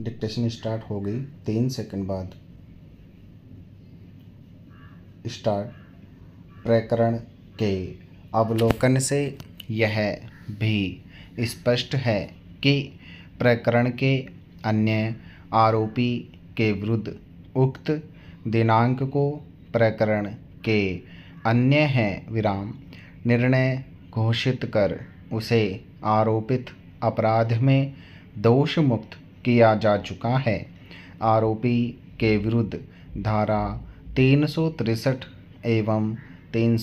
dictation start हो गई तीन सेकंड बाद स्टार्ट प्रकरण के अवलोकन से यह भी स्पष्ट है कि प्रकरण के अन्य आरोपी के विरुद्ध उक्त दिनांक को प्रकरण के अन्य हैं विराम निर्णय घोषित कर उसे आरोपित अपराध में दोष मुक्त किया जा चुका है आरोपी के विरुद्ध धारा तीन एवं तीन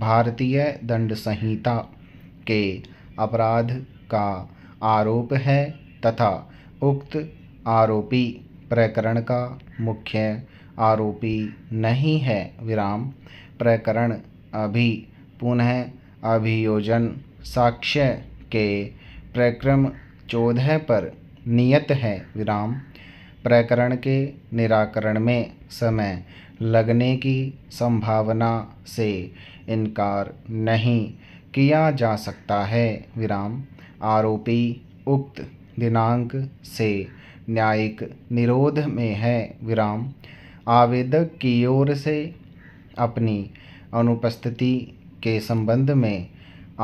भारतीय दंड संहिता के अपराध का आरोप है तथा उक्त आरोपी प्रकरण का मुख्य आरोपी नहीं है विराम प्रकरण अभी पुनः अभियोजन साक्ष्य के प्रक्रम चौदह पर नियत है विराम प्रकरण के निराकरण में समय लगने की संभावना से इनकार नहीं किया जा सकता है विराम आरोपी उक्त दिनांक से न्यायिक निरोध में है विराम आवेदक की ओर से अपनी अनुपस्थिति के संबंध में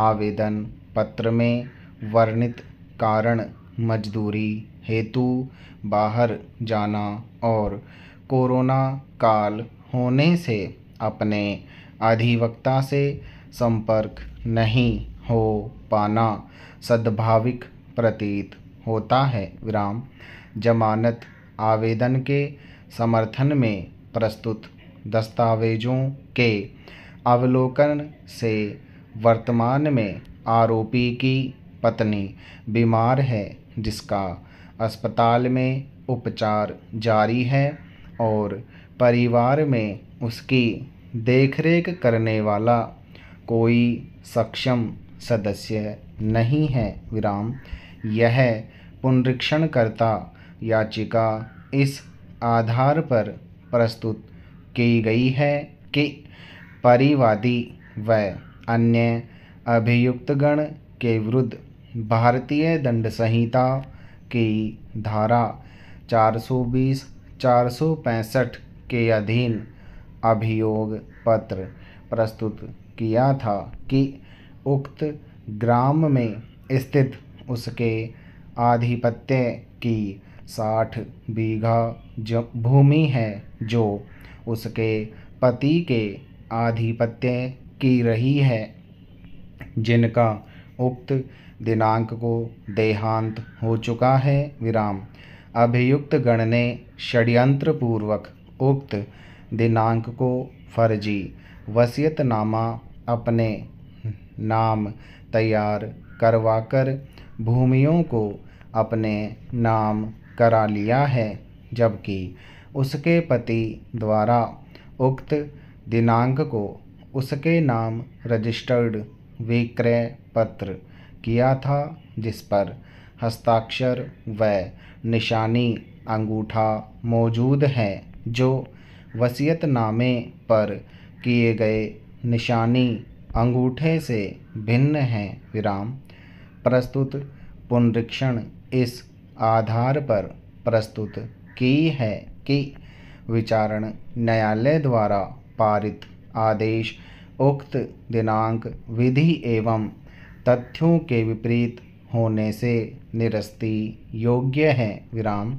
आवेदन पत्र में वर्णित कारण मजदूरी हेतु बाहर जाना और कोरोना काल होने से अपने अधिवक्ता से संपर्क नहीं हो पाना सद्भाविक प्रतीत होता है विराम जमानत आवेदन के समर्थन में प्रस्तुत दस्तावेजों के अवलोकन से वर्तमान में आरोपी की पत्नी बीमार है जिसका अस्पताल में उपचार जारी है और परिवार में उसकी देखरेख करने वाला कोई सक्षम सदस्य नहीं है विराम यह पुनरीक्षणकर्ता याचिका इस आधार पर प्रस्तुत की गई है कि परिवादी व अन्य अभियुक्तगण के विरुद्ध भारतीय दंड संहिता की धारा 420 465 के अधीन अभियोग पत्र प्रस्तुत किया था कि उक्त ग्राम में स्थित उसके आधिपत्य की साठ बीघा भूमि है जो उसके पति के आधिपत्य की रही है जिनका उक्त दिनांक को देहांत हो चुका है विराम अभियुक्त गण ने षड्यंत्र पूर्वक उक्त दिनांक को फर्जी वसीयतनामा अपने नाम तैयार करवाकर भूमियों को अपने नाम करा लिया है जबकि उसके पति द्वारा उक्त दिनांक को उसके नाम रजिस्टर्ड विक्रय पत्र किया था जिस पर हस्ताक्षर व निशानी अंगूठा मौजूद है जो वसीयतनामे पर किए गए निशानी अंगूठे से भिन्न हैं विराम प्रस्तुत पुनरीक्षण इस आधार पर प्रस्तुत की है कि विचारण न्यायालय द्वारा पारित आदेश उक्त दिनांक विधि एवं तथ्यों के विपरीत होने से निरस्ती योग्य हैं विराम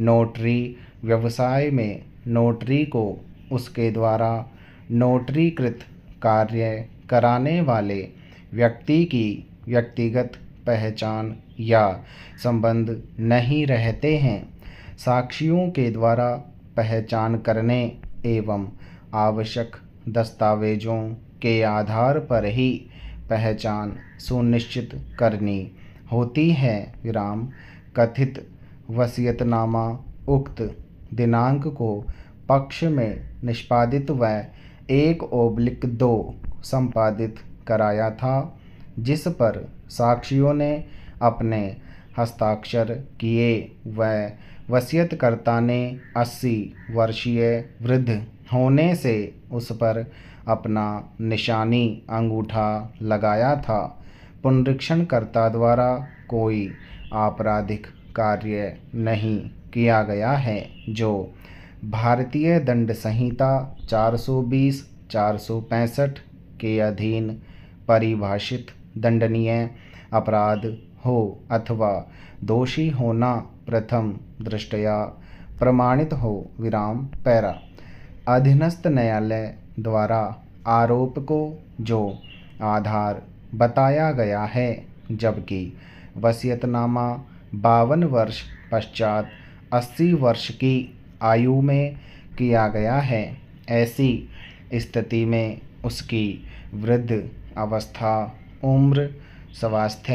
नोटरी व्यवसाय में नोटरी को उसके द्वारा नोटरीकृत कार्य कराने वाले व्यक्ति की व्यक्तिगत पहचान या संबंध नहीं रहते हैं साक्षियों के द्वारा पहचान करने एवं आवश्यक दस्तावेजों के आधार पर ही पहचान सुनिश्चित करनी होती है विराम कथित वसीयतनामा उक्त दिनांक को पक्ष में निष्पादित व एक ओब्लिक दो संपादित कराया था जिस पर साक्षियों ने अपने हस्ताक्षर किए व वसीयतकर्ता ने 80 वर्षीय वृद्ध होने से उस पर अपना निशानी अंगूठा लगाया था पुनरीक्षणकर्ता द्वारा कोई आपराधिक कार्य नहीं किया गया है जो भारतीय दंड संहिता 420 465 के अधीन परिभाषित दंडनीय अपराध हो अथवा दोषी होना प्रथम दृष्टया प्रमाणित हो विराम पैरा अधीनस्थ न्यायालय द्वारा आरोप को जो आधार बताया गया है जबकि वसीयतनामा बावन वर्ष पश्चात अस्सी वर्ष की आयु में किया गया है ऐसी स्थिति में उसकी वृद्ध अवस्था उम्र स्वास्थ्य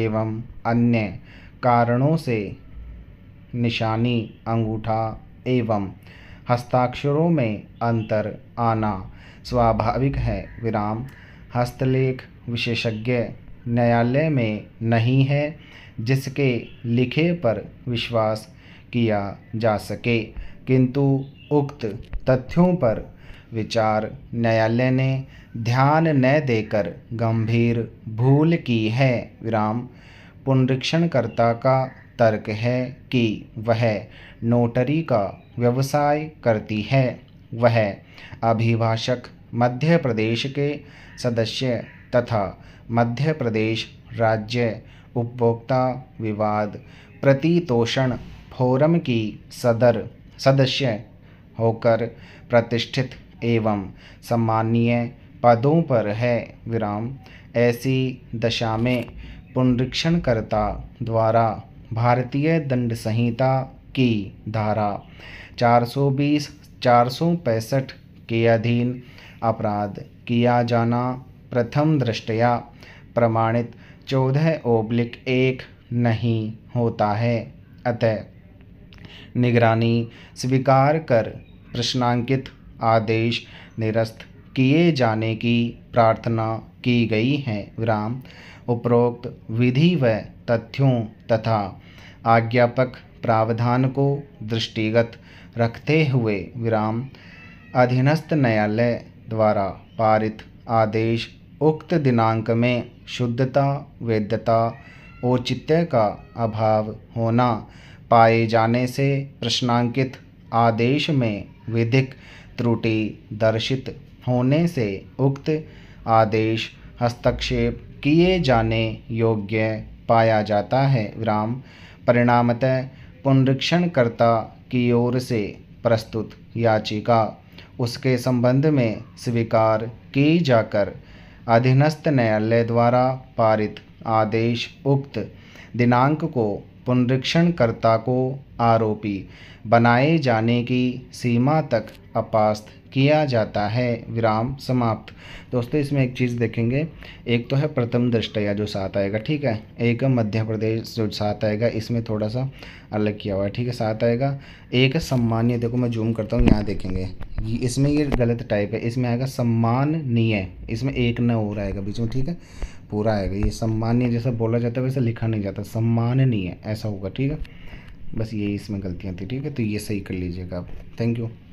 एवं अन्य कारणों से निशानी अंगूठा एवं हस्ताक्षरों में अंतर आना स्वाभाविक है विराम हस्तलेख विशेषज्ञ न्यायालय में नहीं है जिसके लिखे पर विश्वास किया जा सके किंतु उक्त तथ्यों पर विचार न्यायालय ने ध्यान न देकर गंभीर भूल की है विराम पुनरीक्षणकर्ता का तर्क है कि वह नोटरी का व्यवसाय करती है वह अभिभाषक मध्य प्रदेश के सदस्य तथा मध्य प्रदेश राज्य उपभोक्ता विवाद प्रतितोषण फोरम की सदर सदस्य होकर प्रतिष्ठित एवं सम्माननीय पदों पर है विराम ऐसी दशा में पुनरीक्षणकर्ता द्वारा भारतीय दंड संहिता की धारा 420 465 के अधीन अपराध किया जाना प्रथम दृष्टया प्रमाणित चौदह ओब्लिक एक नहीं होता है अतः निगरानी स्वीकार कर प्रश्नांकित आदेश निरस्त किए जाने की प्रार्थना की गई है विराम उपरोक्त विधि व तथ्यों तथा आज्ञापक प्रावधान को दृष्टिगत रखते हुए विराम अधीनस्थ न्यायालय द्वारा पारित आदेश उक्त दिनांक में शुद्धता वैधता औचित्य का अभाव होना पाए जाने से प्रश्नांकित आदेश में विधिक त्रुटि दर्शित होने से उक्त आदेश हस्तक्षेप किए जाने योग्य पाया जाता है विराम परिणामतः पुनरीक्षणकर्ता की ओर से प्रस्तुत याचिका उसके संबंध में स्वीकार की जाकर अधीनस्थ न्यायालय द्वारा पारित आदेश उक्त दिनांक को पुनरीक्षणकर्ता को आरोपी बनाए जाने की सीमा तक अपास्त किया जाता है विराम समाप्त दोस्तों इसमें एक चीज़ देखेंगे एक तो है प्रथम दृष्टया जो साथ आएगा ठीक है एक मध्य प्रदेश जो साथ आएगा इसमें थोड़ा सा अलग किया हुआ है ठीक है साथ आएगा एक सम्मानीय देखो मैं जूम करता हूँ यहाँ देखेंगे इसमें ये गलत टाइप है इसमें आएगा सम्माननीय इसमें एक न हो रहा है बीच में ठीक है पूरा आएगा ये सम्मान्य जैसा बोला जाता है वैसा लिखा नहीं जाता सम्मान नहीं है ऐसा होगा ठीक है बस यही इसमें गलतियाँ थी ठीक है तो ये सही कर लीजिएगा आप थैंक यू